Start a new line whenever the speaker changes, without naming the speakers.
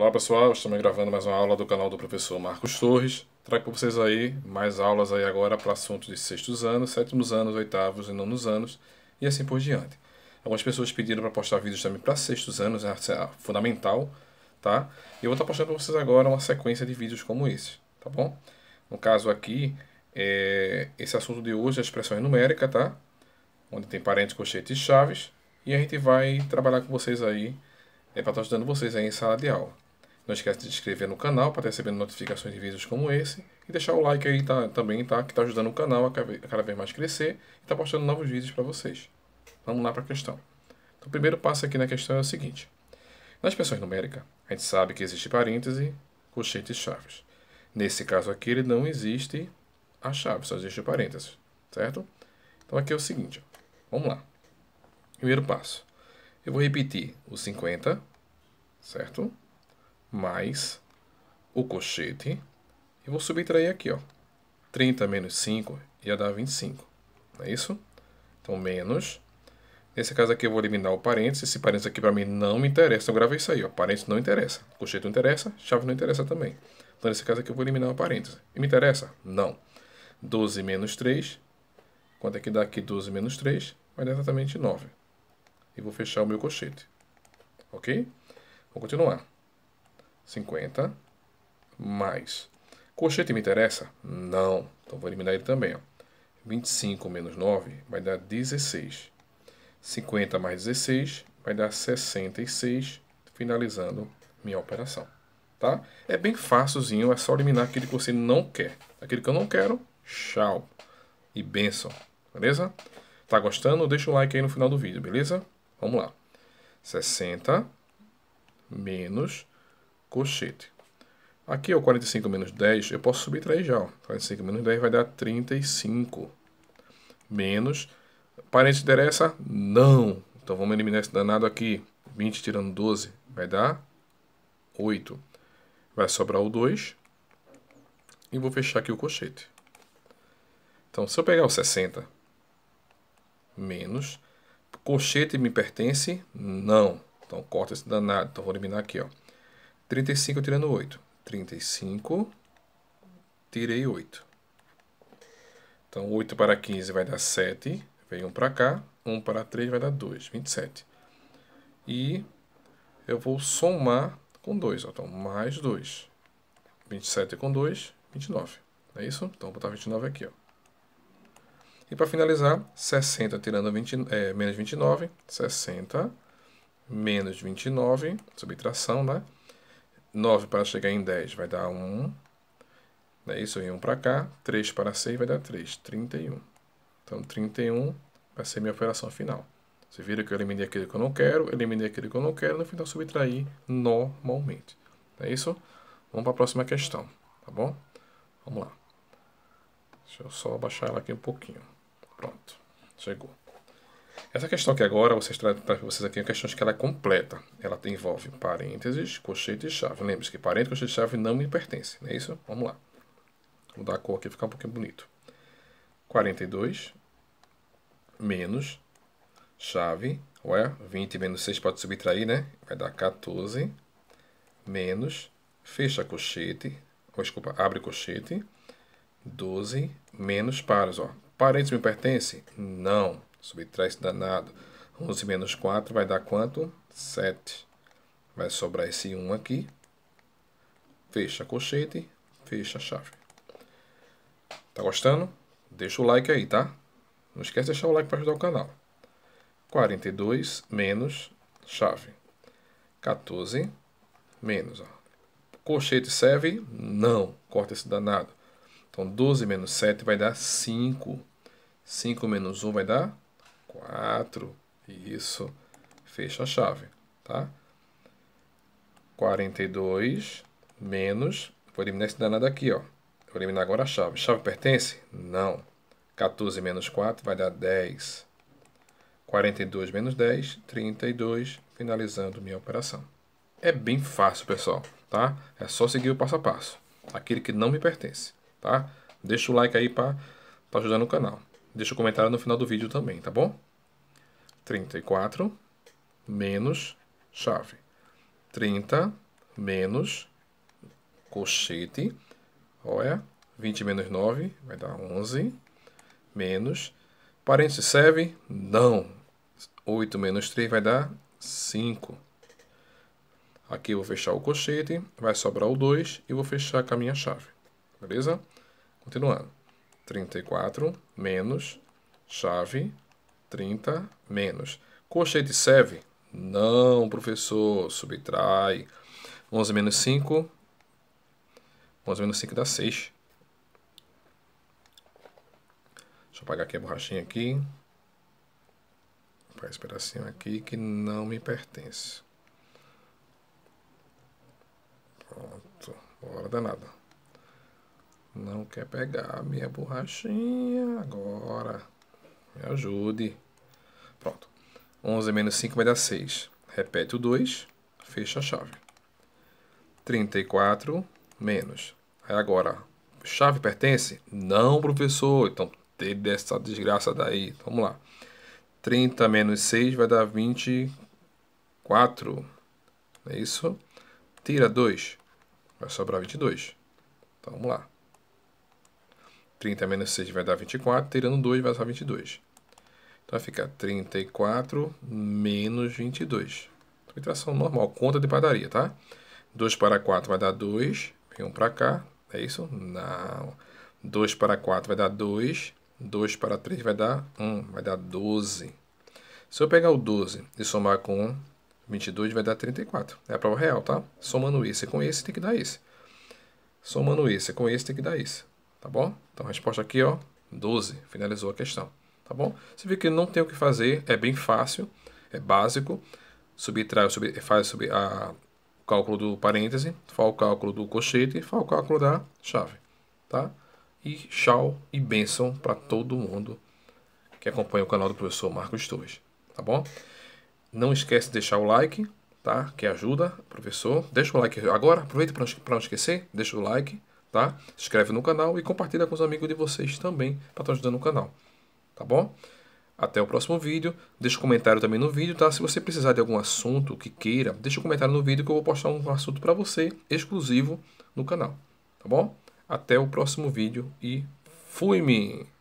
Olá pessoal, estamos gravando mais uma aula do canal do professor Marcos Torres. Trago para vocês aí mais aulas aí agora para assuntos de sextos anos, sétimos anos, oitavos e nonos anos e assim por diante. Algumas pessoas pediram para postar vídeos também para sextos anos, né, é fundamental, tá? E eu vou estar tá postando para vocês agora uma sequência de vídeos como esse, tá bom? No caso aqui, é... esse assunto de hoje é a expressão numérica, tá? Onde tem parênteses, colchete e chaves. E a gente vai trabalhar com vocês aí, é para estar tá ajudando vocês aí em sala de aula. Não esquece de se inscrever no canal para tá receber notificações de vídeos como esse. E deixar o like aí tá, também, tá? Que está ajudando o canal a cada vez mais crescer e está postando novos vídeos para vocês. Vamos lá para a questão. Então, o primeiro passo aqui na questão é o seguinte. Na expressão numérica, a gente sabe que existe parêntese, colchete e chaves. Nesse caso aqui, ele não existe a chave, só existe o parênteses, certo? Então, aqui é o seguinte. Vamos lá. Primeiro passo. Eu vou repetir o 50, certo? mais o cochete. E vou subtrair aqui, ó. 30 menos 5 ia dar 25. Não é isso? Então, menos. Nesse caso aqui eu vou eliminar o parênteses. Esse parênteses aqui para mim não me interessa. Eu gravei isso aí, ó. Parênteses não interessa. Cochete não interessa. Chave não interessa também. Então, nesse caso aqui eu vou eliminar o parênteses. E me interessa? Não. 12 menos 3. Quanto é que dá aqui 12 menos 3? Vai dar exatamente 9. E vou fechar o meu cochete. Ok? Vou continuar. 50 mais. Cochete me interessa? Não. Então vou eliminar ele também. Ó. 25 menos 9 vai dar 16. 50 mais 16 vai dar 66, finalizando minha operação. Tá? É bem fácilzinho, é só eliminar aquele que você não quer. Aquele que eu não quero, tchau e benção. Beleza? Tá gostando? Deixa o like aí no final do vídeo, beleza? Vamos lá. 60 menos cochete. Aqui, ó, é 45 menos 10, eu posso subtrair já. Ó. 45 menos 10 vai dar 35. Menos, parênteses interessa? Não. Então, vamos eliminar esse danado aqui. 20 tirando 12 vai dar 8. Vai sobrar o 2. E vou fechar aqui o cochete. Então, se eu pegar o 60 menos, cochete me pertence? Não. Então, corta esse danado. Então, vou eliminar aqui, ó. 35 tirando 8. 35, tirei 8. Então, 8 para 15 vai dar 7. Vem 1 para cá. 1 para 3 vai dar 2, 27. E eu vou somar com 2. Ó, então, mais 2. 27 com 2, 29. Não É isso? Então, vou botar 29 aqui. Ó. E para finalizar, 60 tirando 20, é, menos 29. 60 menos 29, subtração, né? 9 para chegar em 10 vai dar 1. Né? Isso e 1 para cá. 3 para 6 vai dar 3. 31. Então, 31 vai ser minha operação final. Você vira que eu eliminei aquele que eu não quero, eliminei aquele que eu não quero, no final subtrair normalmente. É isso? Vamos para a próxima questão, tá bom? Vamos lá. Deixa eu só baixar ela aqui um pouquinho. Pronto, chegou. Essa questão que agora vocês trazem para vocês aqui é uma questão que ela é completa. Ela envolve parênteses, colchete e chave. Lembre-se que parênteses, colchete e chave não me pertencem, não é isso? Vamos lá. Vou dar a cor aqui, ficar um pouquinho bonito. 42 menos chave, ué, 20 menos 6 pode subtrair, né? Vai dar 14 menos, fecha colchete, ou desculpa, abre colchete, 12 menos pares, ó. Parênteses me pertence? Não. Subtrai esse danado. 11 menos 4 vai dar quanto? 7. Vai sobrar esse 1 aqui. Fecha a colchete, fecha a chave. Tá gostando? Deixa o like aí, tá? Não esquece de deixar o like para ajudar o canal. 42 menos chave. 14 menos. Ó. Colchete serve? Não. Corta esse danado. Então, 12 menos 7 vai dar 5. 5 menos 1 vai dar 4, isso, fecha a chave, tá? 42 menos, vou eliminar esse danado aqui, ó. Vou eliminar agora a chave. Chave pertence? Não. 14 menos 4 vai dar 10. 42 menos 10, 32, finalizando minha operação. É bem fácil, pessoal, tá? É só seguir o passo a passo. Aquele que não me pertence, tá? Deixa o like aí para ajudar no canal. Deixa o comentário no final do vídeo também, tá bom? 34 menos chave. 30 menos cochete. Olha, 20 menos 9 vai dar 11. Menos, parênteses serve? Não. 8 menos 3 vai dar 5. Aqui eu vou fechar o cochete, vai sobrar o 2 e vou fechar com a minha chave. Beleza? Continuando. 34 menos chave 30 menos. Colchete serve? Não, professor, subtrai. 11 menos 5. 11 menos 5 dá 6. Deixa eu apagar aqui a borrachinha aqui. Para esse pedacinho aqui que não me pertence. Pronto. Bora danada. Não quer pegar minha borrachinha agora. Me ajude. Pronto. 11 menos 5 vai dar 6. Repete o 2. Fecha a chave. 34 menos. Aí agora, chave pertence? Não, professor. Então, tire dessa desgraça daí. Vamos lá. 30 menos 6 vai dar 24. é isso? Tira 2. Vai sobrar 22. Então, vamos lá. 30 menos 6 vai dar 24, tirando 2 vai dar 22. Então vai ficar 34 menos 22. Subtração então, normal, conta de padaria, tá? 2 para 4 vai dar 2, vem 1 para cá, é isso? Não. 2 para 4 vai dar 2, 2 para 3 vai dar 1, vai dar 12. Se eu pegar o 12 e somar com 22, vai dar 34. É a prova real, tá? Somando esse com esse, tem que dar esse. Somando esse com esse, tem que dar esse. Tá bom? Então a resposta aqui, ó, 12. Finalizou a questão. Tá bom? Você vê que não tem o que fazer, é bem fácil, é básico. Subtrai, sub, faz sub, a, o cálculo do parêntese, faz o cálculo do cochete, faz o cálculo da chave. Tá? E tchau e bênção para todo mundo que acompanha o canal do professor Marcos Torres. Tá bom? Não esquece de deixar o like, tá? Que ajuda, professor. Deixa o like agora, aproveita para não esquecer, deixa o like tá? Se inscreve no canal e compartilha com os amigos de vocês também para estar ajudando o canal, tá bom? Até o próximo vídeo. Deixa um comentário também no vídeo, tá? Se você precisar de algum assunto que queira, deixa um comentário no vídeo que eu vou postar um assunto para você exclusivo no canal, tá bom? Até o próximo vídeo e fui-me!